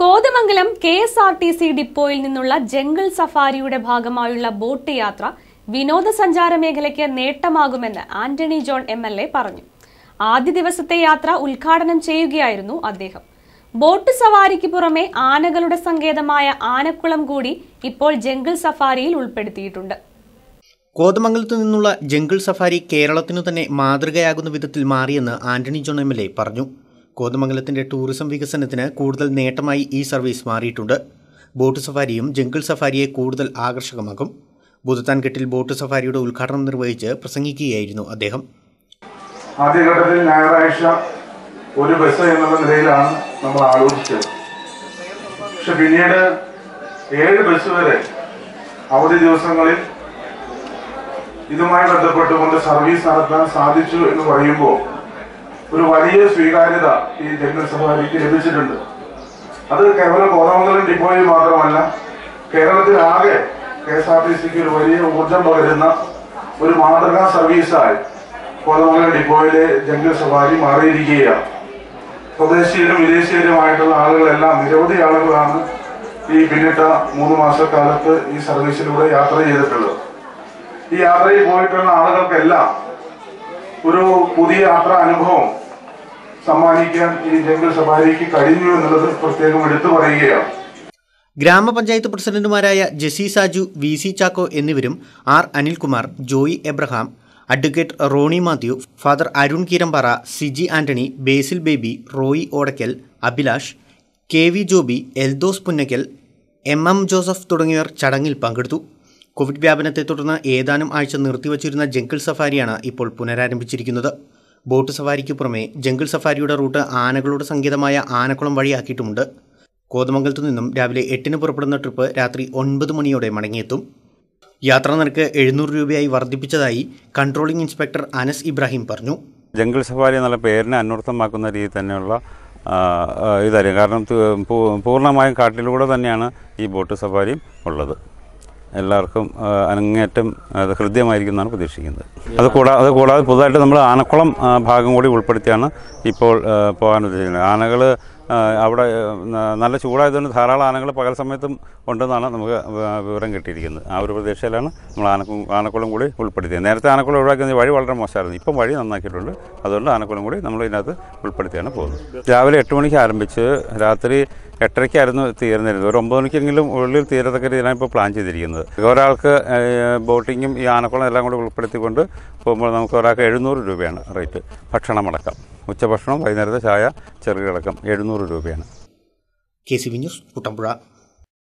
Kothamangalam K S R T C ഡിപ്പോയിൽ നിന്നുള്ള jungle സഫാരിയുടെ ഭാഗമായുള്ള ബോട്ട് യാത്ര വിനോദസഞ്ചാര മേഖലയ്ക്ക് നേട്ടമാകുമെന്ന് Antony John M L A പറഞ്ഞു ആദ്യ ദിവസത്തെ യാത്ര ഉദ്ഘാടനം ചെയ്യുകയായിരുന്നു അദ്ദേഹം ബോട്ട് സവാരിക്ക് പുറമെ ആനകളുടെ സങ്കേതമായ ആനക്കുളം കൂടി ഇപ്പോൾ ജംഗിൾ സഫാരിയിൽ ഉൾപ്പെടുത്തിയിട്ടുണ്ട് കോതമംഗലത്ത് നിന്നുള്ള ജംഗിൾ സഫാരി കേരളത്തിനു തന്നെ മാതൃകയാകുന്ന വിധത്തിൽ മാറിയെന്ന് Antony John M L A പറഞ്ഞു കോതമംഗലത്തിന്റെ ടൂറിസം വികസനത്തിന് കൂടുതൽ നേട്ടമായി ഈ സർവീസ് മാറിയിട്ടുണ്ട് ബോട്ട് സഫാരിയും ജംഗിൾ സഫാരിയെ കൂടുതൽ ആകർഷകമാക്കും ബുധത്താൻകെട്ടിൽ ബോട്ട് സഫാരിയുടെ ഉദ്ഘാടനം നിർവഹിച്ച് പ്രസംഗിക്കുകയായിരുന്നു അദ്ദേഹം ആദ്യഘട്ടത്തിൽ ഞായറാഴ്ച ഒരു ബസ് എന്നുള്ള നിലയിലാണ് നമ്മൾ ആലോചിച്ചത് പക്ഷെ പിന്നീട് ഏഴ് ബസ് വരെ അവധി ദിവസങ്ങളിൽ ഇതുമായി ബന്ധപ്പെട്ടുകൊണ്ട് സർവീസ് നടത്താൻ സാധിച്ചു എന്ന് പറയുമ്പോൾ ഒരു വലിയ സ്വീകാര്യത ഈ ജനസഭാരിക്ക് ലഭിച്ചിട്ടുണ്ട് അത് കേവലം കോതമംഗലം ഡിപ്പോയിൽ മാത്രമല്ല കേരളത്തിലാകെ കെ എസ് ആർ ടി സിക്ക് ഒരു വലിയ ഊർജം പകരുന്ന ഒരു മാതൃകാ സർവീസായി കോതമംഗലം ഡിപ്പോയിലെ ജംഗൽ സഫാരി മാറിയിരിക്കുകയാണ് സ്വദേശീയരും വിദേശീയരുമായിട്ടുള്ള ആളുകളെല്ലാം നിരവധി ആളുകളാണ് ഈ പിന്നിട്ട മൂന്ന് മാസക്കാലത്ത് ഈ സർവീസിലൂടെ യാത്ര ചെയ്തിട്ടുള്ളത് ഈ യാത്രയിൽ പോയിട്ടുള്ള ആളുകൾക്കെല്ലാം ഒരു പുതിയ യാത്രാ അനുഭവം സമ്മാനിക്കാൻ ഈ ജംഗിൾ സഫാരിക്ക് കഴിഞ്ഞു എന്നുള്ളത് പ്രത്യേകം എടുത്തു പറയുകയാണ് ഗ്രാമപഞ്ചായത്ത് പ്രസിഡന്റുമാരായ ജെസി സാജു വി സി ചാക്കോ എന്നിവരും R Anilkumar Joy Abraham advocate Roni Mathew father Arun Keerampara Siji Antony Basil Baby Roy Odakkal Abhilash K V Joby Eldhose Punnakkal M M Joseph തുടങ്ങിയവർ ചടങ്ങിൽ പങ്കെടുത്തു കോവിഡ് വ്യാപനത്തെ തുടർന്ന് ഏതാനും ആഴ്ച നിർത്തിവച്ചിരുന്ന ജംഗിൾ സഫാരിയാണ് ഇപ്പോൾ പുനരാരംഭിച്ചിരിക്കുന്നത് ബോട്ട് സഫാരിക്ക് പുറമെ ജംഗിൾ സഫാരിയുടെ റൂട്ട് ആനകളുടെ സംഗീതമായ ആനക്കുളം വഴിയാക്കിയിട്ടുമുണ്ട് കോതമംഗലത്തു നിന്നും രാവിലെ എട്ടിന് പുറപ്പെടുന്ന ട്രിപ്പ് രാത്രി ഒൻപത് മണിയോടെ മടങ്ങിയെത്തും യാത്രാ നിരക്ക് എഴുന്നൂറ് രൂപയായി വർദ്ധിപ്പിച്ചതായി കൺട്രോളിംഗ് ഇൻസ്പെക്ടർ അനസ് ഇബ്രാഹിം പറഞ്ഞു ജംഗിൾ സഫാരി എന്നുള്ള പേരിനെ അന്വർത്ഥമാക്കുന്ന രീതിയിൽ തന്നെയുള്ള ഇതായിരിക്കും കാരണം പൂർണ്ണമായും കാട്ടിലൂടെ തന്നെയാണ് ഈ ബോട്ട് സഫാരിയും ഉള്ളത് എല്ലാവർക്കും അനങ്ങേറ്റം അത് ഹൃദ്യമായിരിക്കുമെന്നാണ് പ്രതീക്ഷിക്കുന്നത് അത് കൂടാതെ അത് കൂടാതെ പുതുതായിട്ട് നമ്മൾ ആനക്കുളം ഭാഗം കൂടി ഉൾപ്പെടുത്തിയാണ് ഇപ്പോൾ പോകാൻ ഉദ്ദേശിക്കുന്നത് ആനകൾ അവിടെ നല്ല ചൂടായതുകൊണ്ട് ധാരാളം ആനകൾ പകൽ സമയത്തും ഉണ്ടെന്നാണ് നമുക്ക് വിവരം കിട്ടിയിരിക്കുന്നത് ആ ഒരു പ്രതീക്ഷയിലാണ് നമ്മൾ ആനക്കും ആനക്കുളം കൂടി ഉൾപ്പെടുത്തിയത് നേരത്തെ ആനക്കുളം ഒഴിവാക്കുന്ന വഴി വളരെ മോശമായിരുന്നു ഇപ്പം വഴി നന്നാക്കിയിട്ടുണ്ട് അതുകൊണ്ട് ആനക്കുളം കൂടി നമ്മൾ ഇതിനകത്ത് ഉൾപ്പെടുത്തിയാണ് പോകുന്നത് രാവിലെ എട്ട് മണിക്ക് ആരംഭിച്ച് രാത്രി എട്ടരയ്ക്കായിരുന്നു തീരുന്നിരുന്നത് ഒരു ഒമ്പത് മണിക്കെങ്കിലും ഉള്ളിൽ തീരത്തക്ക രീതിയിലാണ് ഇപ്പോൾ പ്ലാൻ ചെയ്തിരിക്കുന്നത് ഒരാൾക്ക് ബോട്ടിങ്ങും ഈ ആനക്കുളം എല്ലാം കൂടി ഉൾപ്പെടുത്തിക്കൊണ്ട് പോകുമ്പോൾ നമുക്ക് ഒരാൾക്ക് എഴുന്നൂറ് രൂപയാണ് റേറ്റ് ഭക്ഷണം അടക്കം ഉച്ചഭക്ഷണം വൈകുന്നേരത്തെ ചായ ചെറുകിടക്കം എഴുന്നൂറ് രൂപയാണ് K C V news Kuttampuzha